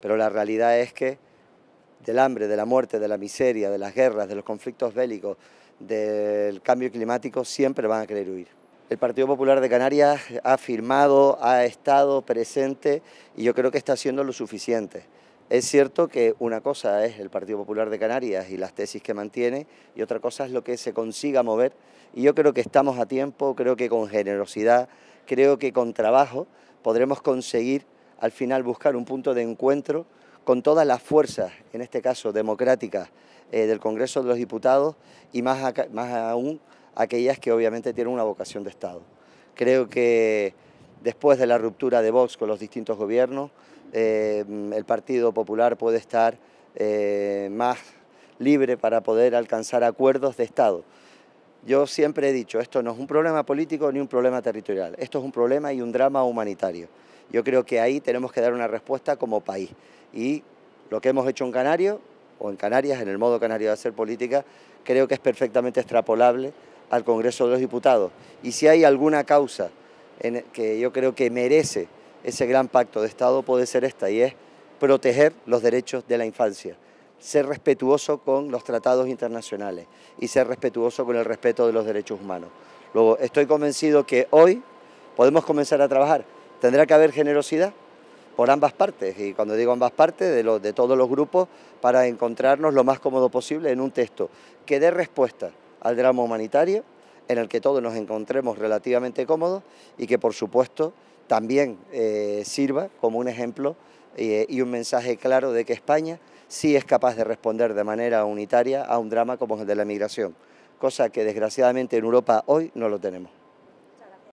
Pero la realidad es que del hambre, de la muerte, de la miseria, de las guerras, de los conflictos bélicos, del cambio climático, siempre van a querer huir. El Partido Popular de Canarias ha firmado, ha estado presente y yo creo que está haciendo lo suficiente. Es cierto que una cosa es el Partido Popular de Canarias y las tesis que mantiene y otra cosa es lo que se consiga mover y yo creo que estamos a tiempo, creo que con generosidad, creo que con trabajo podremos conseguir al final buscar un punto de encuentro con todas las fuerzas, en este caso democráticas, eh, del Congreso de los Diputados y más, más aún aquellas que obviamente tienen una vocación de Estado. Creo que después de la ruptura de Vox con los distintos gobiernos, eh, el Partido Popular puede estar eh, más libre para poder alcanzar acuerdos de Estado. Yo siempre he dicho, esto no es un problema político ni un problema territorial, esto es un problema y un drama humanitario. Yo creo que ahí tenemos que dar una respuesta como país. Y lo que hemos hecho en Canarias, o en Canarias, en el modo canario de hacer política, creo que es perfectamente extrapolable al Congreso de los Diputados. Y si hay alguna causa en que yo creo que merece ese gran pacto de Estado, puede ser esta, y es proteger los derechos de la infancia ser respetuoso con los tratados internacionales y ser respetuoso con el respeto de los derechos humanos. Luego, estoy convencido que hoy podemos comenzar a trabajar. Tendrá que haber generosidad por ambas partes, y cuando digo ambas partes, de, de todos los grupos, para encontrarnos lo más cómodo posible en un texto que dé respuesta al drama humanitario, en el que todos nos encontremos relativamente cómodos y que, por supuesto, también eh, sirva como un ejemplo eh, y un mensaje claro de que España sí es capaz de responder de manera unitaria a un drama como el de la migración, cosa que desgraciadamente en Europa hoy no lo tenemos.